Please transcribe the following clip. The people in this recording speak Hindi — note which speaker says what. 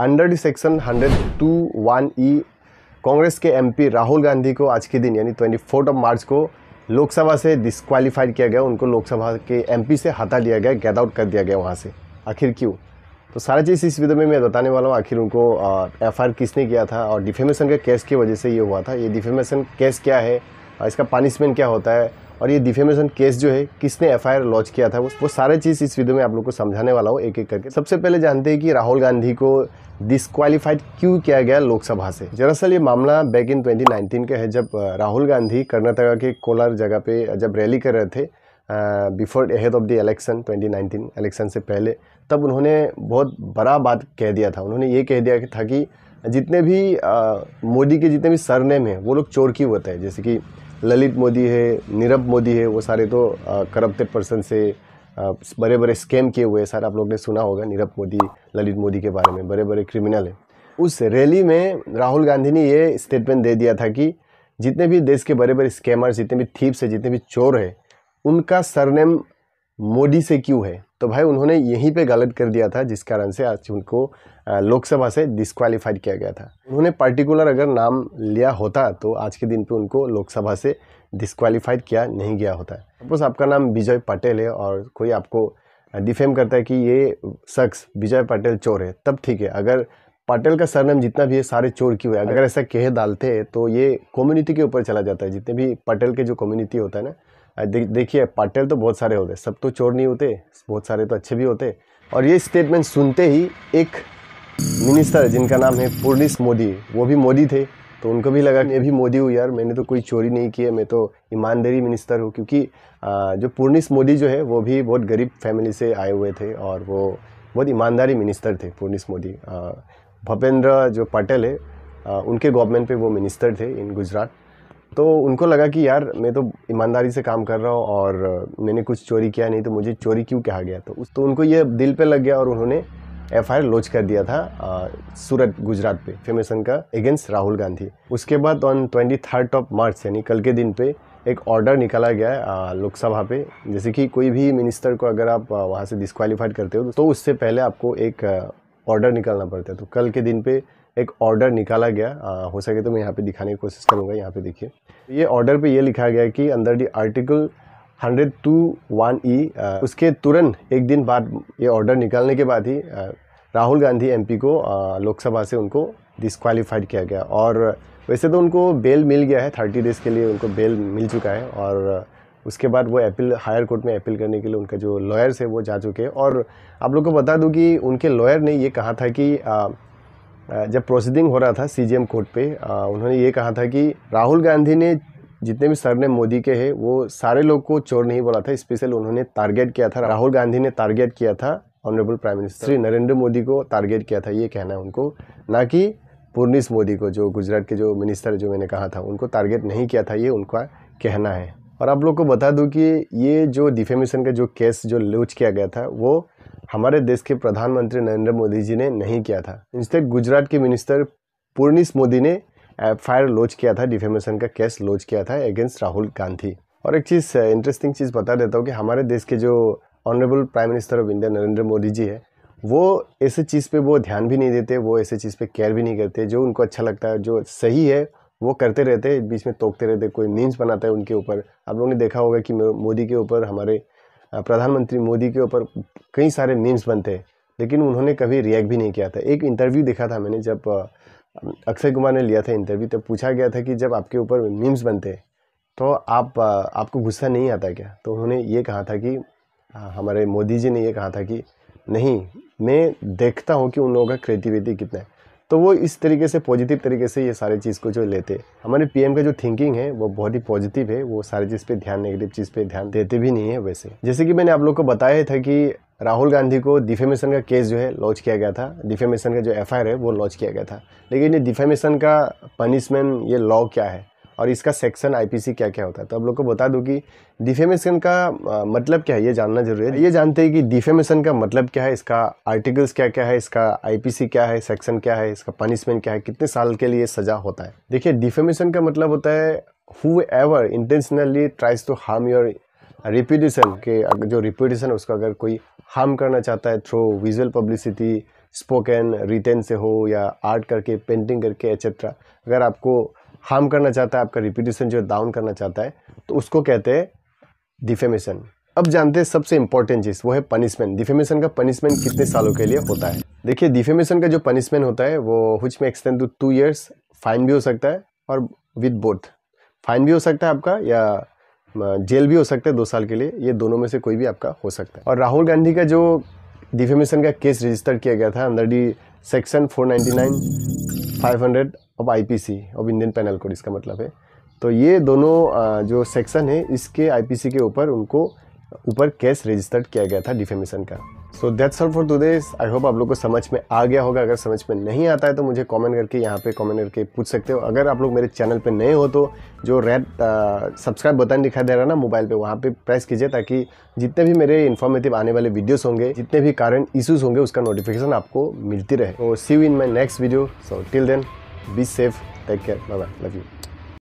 Speaker 1: Under the section hundred two one E Congress के एमपी राहुल गांधी को आज के दिन यानी ट्वेंटी फोर्थ ऑफ मार्च को लोकसभा से डिस्कवालीफाइड किया गया उनको लोकसभा के एमपी से हटा लिया गया गैद आउट कर दिया गया वहाँ से आखिर क्यों तो सारा चीज़ इस वीडियो में मैं बताने वाला हूँ आखिर उनको एफ किसने किया था और डिफेमेशन के केस की वजह से ये हुआ था ये डिफेमेशन केस क्या है और इसका पनिशमेंट क्या होता है और ये डिफेमेशन केस जो है किसने एफ लॉन्च किया था वो वो सारे चीज़ इस वीडियो में आप लोग को समझाने वाला हूँ एक एक करके सबसे पहले जानते हैं कि राहुल गांधी को डिस्कालीफाइड क्यों किया गया लोकसभा से दरअसल ये मामला बैक इन 2019 का है जब राहुल गांधी कर्नाटका के कोलार जगह पे जब रैली कर रहे थे before head of the election 2019 election से पहले तब उन्होंने बहुत बड़ा बात कह दिया था उन्होंने ये कह दिया था कि जितने भी मोदी के जितने भी सरनेम हैं वो लोग चोर की होते हैं जैसे कि ललित मोदी है नीरव मोदी है वो सारे तो करप्टेड पर्सन से बड़े बड़े स्कैम किए हुए सारे आप लोग ने सुना होगा नीरव मोदी ललित मोदी के बारे में बड़े बड़े क्रिमिनल है उस रैली में राहुल गांधी ने ये स्टेटमेंट दे दिया था कि जितने भी देश के बड़े बड़े स्कैमर्स जितने भी थीप्स है जितने भी चोर है उनका सरनेम मोदी से क्यों है तो भाई उन्होंने यहीं पे गलत कर दिया था जिस कारण से आज उनको लोकसभा से डिस्क्वालीफाइड किया गया था उन्होंने पार्टिकुलर अगर नाम लिया होता तो आज के दिन पे उनको लोकसभा से डिस्क्वालीफाइड किया नहीं गया होता सपोज़ आपका नाम विजय पटेल है और कोई आपको डिफेम करता है कि ये शख्स विजय पटेल चोर है तब ठीक है अगर पटेल का सरनेम जितना भी है सारे चोर की हुआ अगर हाँ। ऐसा कह डालते हैं तो ये कम्युनिटी के ऊपर चला जाता है जितने भी पटेल के जो कम्युनिटी होता है ना देखिए पाटिल तो बहुत सारे होते सब तो चोर नहीं होते बहुत सारे तो अच्छे भी होते और ये स्टेटमेंट सुनते ही एक मिनिस्टर जिनका नाम है पूर्णिस मोदी वो भी मोदी थे तो उनको भी लगा मैं भी मोदी हूँ यार मैंने तो कोई चोरी नहीं की है मैं तो ईमानदारी मिनिस्टर हूँ क्योंकि जो पूर्णिस मोदी जो है वो भी बहुत गरीब फैमिली से आए हुए थे और वो बहुत ईमानदारी मिनिस्टर थे पूर्णिस मोदी भूपेंद्र जो पटेल है उनके गवर्नमेंट पे वो मिनिस्टर थे इन गुजरात तो उनको लगा कि यार मैं तो ईमानदारी से काम कर रहा हूँ और मैंने कुछ चोरी किया नहीं तो मुझे चोरी क्यों कहा गया तो उस तो उनको ये दिल पे लग गया और उन्होंने एफ आई लॉन्च कर दिया था आ, सूरत गुजरात पे फेमेसन का अगेंस्ट राहुल गांधी उसके बाद on twenty third of March यानी कल के दिन पे एक ऑर्डर निकाला गया है लोकसभा पे जैसे कि कोई भी मिनिस्टर को अगर आप वहाँ से डिस्कवालीफाइड करते हो तो उससे पहले आपको एक ऑर्डर निकालना पड़ता है तो कल के दिन पे एक ऑर्डर निकाला गया आ, हो सके तो मैं यहाँ पे दिखाने की कोशिश करूँगा यहाँ पे देखिए ये ऑर्डर पे ये लिखा गया कि under the article hundred two one E उसके तुरंत एक दिन बाद ये ऑर्डर निकालने के बाद ही आ, राहुल गांधी एमपी को लोकसभा से उनको डिसक्वालीफाइड किया गया और वैसे तो उनको बेल मिल गया है थर्टी डेज़ के लिए उनको बेल मिल चुका है और उसके बाद वो अपील हायर कोर्ट में अपील करने के लिए उनका जो लॉयर्स है वो जा चुके हैं और आप लोग को बता दूं कि उनके लॉयर ने ये कहा था कि जब प्रोसीडिंग हो रहा था सीजीएम कोर्ट पे उन्होंने ये कहा था कि राहुल गांधी ने जितने भी सर ने मोदी के हैं वो सारे लोग को चोर नहीं बोला था स्पेशल उन्होंने टारगेट किया था राहुल गांधी ने टारगेट किया था honourable prime minister Shri Narendra Modi को टारगेट किया था ये कहना है उनको ना कि पूर्णिस मोदी को जो गुजरात के जो मिनिस्टर जो मैंने कहा था उनको टारगेट नहीं किया था ये उनका कहना है और आप लोग को बता दूं कि ये जो डिफेमेशन का जो केस जो लॉन्च किया गया था वो हमारे देश के प्रधानमंत्री नरेंद्र मोदी जी ने नहीं किया था इनसे गुजरात के मिनिस्टर पूर्णिस मोदी ने एफ लॉन्च किया था डिफेमेशन का केस लॉन्च किया था अगेंस्ट राहुल गांधी और एक चीज़ इंटरेस्टिंग चीज़ बता देता हूँ कि हमारे देश के जो honourable prime minister of India Narendra Modi ji है वो ऐसे चीज़ पे वो ध्यान भी नहीं देते वो ऐसे चीज़ पे केयर भी नहीं करते जो उनको अच्छा लगता है जो सही है वो करते रहते बीच में तोकते रहते कोई मीम्स बनाता है उनके ऊपर आप लोगों ने देखा होगा कि मोदी के ऊपर हमारे प्रधानमंत्री मोदी के ऊपर कई सारे मीम्स बनते हैं लेकिन उन्होंने कभी रिएक्ट भी नहीं किया था एक इंटरव्यू देखा था मैंने जब अक्षय कुमार ने लिया था इंटरव्यू तब पूछा गया था कि जब आपके ऊपर मीम्स बनते हैं तो आप आपको गुस्सा नहीं आता क्या तो उन्होंने ये कहा था कि हमारे मोदी जी ने ये कहा था कि नहीं मैं देखता हूँ कि उन लोगों का क्रिएटिविटी कितना है तो वो इस तरीके से पॉजिटिव तरीके से ये सारे चीज़ को जो लेते हमारे पीएम का जो थिंकिंग है वो बहुत ही पॉजिटिव है वो सारी चीज़ पे ध्यान नेगेटिव चीज़ पे ध्यान देते भी नहीं है वैसे जैसे कि मैंने आप लोग को बताया था कि राहुल गांधी को डिफेमेशन का केस जो है लॉन्च किया गया था डिफेमेशन का जो एफ है वो लॉन्च किया गया था लेकिन ये डिफेमेशन का पनिशमेंट ये लॉ क्या है और इसका सेक्शन आईपीसी क्या क्या होता है तो आप लोग को बता दूं कि डिफेमेशन का मतलब क्या है ये जानना जरूरी है ये जानते हैं कि डिफेमेशन का मतलब क्या है इसका आर्टिकल्स क्या क्या है इसका आईपीसी क्या है सेक्शन क्या है इसका पनिशमेंट क्या है कितने साल के लिए सजा होता है देखिए डिफेमेशन का मतलब होता है whoever intentionally tries to harm your reputation के जो रिप्यूटेशन उसका अगर कोई हार्म करना चाहता है through visual publicity spoken written से हो या आर्ट करके पेंटिंग करके एक्सेट्रा अगर आपको हार्म करना चाहता है आपका रिप्यूटेशन जो डाउन करना चाहता है तो उसको कहते हैं डिफेमेशन अब जानते हैं सबसे इंपॉर्टेंट चीज़ वो है पनिशमेंट डिफेमेशन का पनिशमेंट कितने सालों के लिए होता है देखिए डिफेमेशन का जो पनिशमेंट होता है वो which may extend to two years fine भी हो सकता है और विद बोथ फाइन भी हो सकता है आपका या जेल भी हो सकता है दो साल के लिए ये दोनों में से कोई भी आपका हो सकता है और राहुल गांधी का जो डिफेमेशन का केस रजिस्टर किया गया था under D section 499 five hundred of I P C of Indian penal code इसका मतलब है तो ये दोनों जो सेक्शन है इसके आई पी सी के ऊपर उनको ऊपर केस रजिस्टर्ड किया गया था डिफेमेशन का so that's all for today I hope आप लोग को समझ में आ गया होगा अगर समझ में नहीं आता है तो मुझे कमेंट करके यहाँ पे कमेंट करके पूछ सकते हो अगर आप लोग मेरे चैनल पे नए हो तो जो रेड सब्सक्राइब बटन दिखाई दे रहा है ना मोबाइल पे वहाँ पे प्रेस कीजिए ताकि जितने भी मेरे इन्फॉर्मेटिव आने वाले वीडियोज़ होंगे जितने भी कारण इशूज़ होंगे उसका नोटिफिकेशन आपको मिलती रहे see you in my next video so till then be safe take care bye love you